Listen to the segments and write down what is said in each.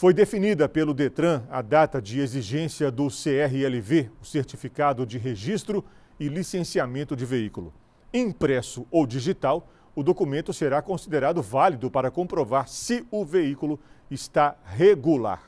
Foi definida pelo Detran a data de exigência do CRLV, o Certificado de Registro e Licenciamento de Veículo. Impresso ou digital, o documento será considerado válido para comprovar se o veículo está regular.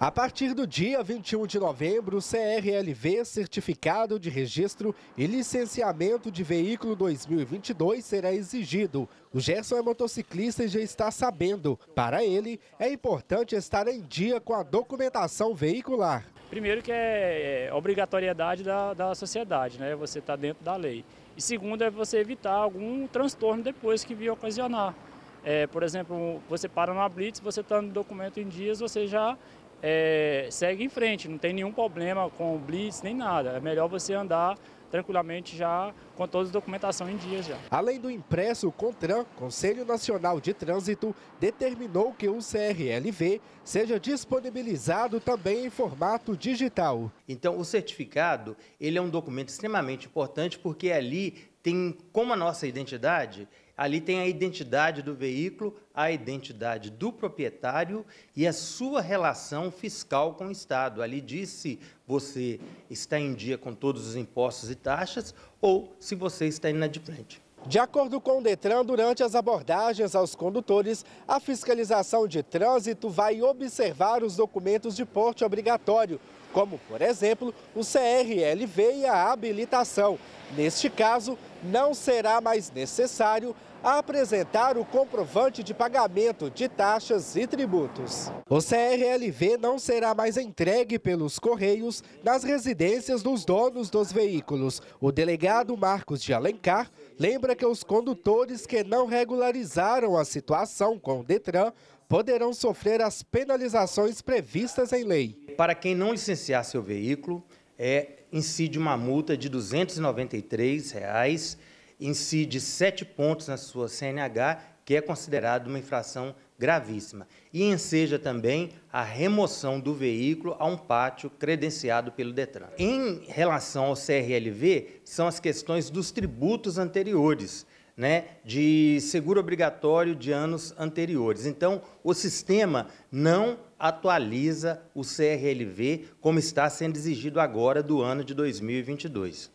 A partir do dia 21 de novembro, o CRLV, Certificado de Registro e Licenciamento de Veículo 2022, será exigido. O Gerson é motociclista e já está sabendo. Para ele, é importante estar em dia com a documentação veicular. Primeiro que é, é obrigatoriedade da, da sociedade, né? você está dentro da lei. E segundo é você evitar algum transtorno depois que vir ocasionar. É, por exemplo, você para numa blitz, você está no documento em dias, você já é, segue em frente, não tem nenhum problema com o blitz nem nada. É melhor você andar tranquilamente já com toda a documentação em dias já. Além do impresso, o CONTRAN, Conselho Nacional de Trânsito, determinou que o CRLV seja disponibilizado também em formato digital. Então, o certificado, ele é um documento extremamente importante porque ali tem como a nossa identidade, ali tem a identidade do veículo, a identidade do proprietário e a sua relação fiscal com o Estado. Ali diz se você está em dia com todos os impostos e taxas ou se você está inadimplente. De acordo com o Detran, durante as abordagens aos condutores, a fiscalização de trânsito vai observar os documentos de porte obrigatório, como, por exemplo, o CRLV e a habilitação. Neste caso, não será mais necessário apresentar o comprovante de pagamento de taxas e tributos. O CRLV não será mais entregue pelos Correios nas residências dos donos dos veículos. O delegado Marcos de Alencar lembra que os condutores que não regularizaram a situação com o Detran poderão sofrer as penalizações previstas em lei. Para quem não licenciar seu veículo, é incide uma multa de R$ 293,00, incide sete pontos na sua CNH, que é considerada uma infração gravíssima, e enseja também a remoção do veículo a um pátio credenciado pelo Detran. Em relação ao CRLV, são as questões dos tributos anteriores né, de seguro obrigatório de anos anteriores. Então, o sistema não atualiza o CRLV como está sendo exigido agora do ano de 2022.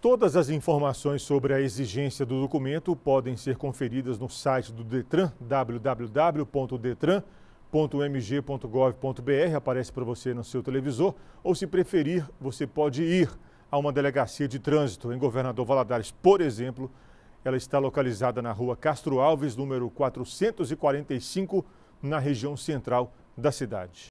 Todas as informações sobre a exigência do documento podem ser conferidas no site do Detran, www.detran.mg.gov.br, aparece para você no seu televisor, ou se preferir, você pode ir a uma delegacia de trânsito. Em Governador Valadares, por exemplo, ela está localizada na rua Castro Alves, número 445, na região central da cidade.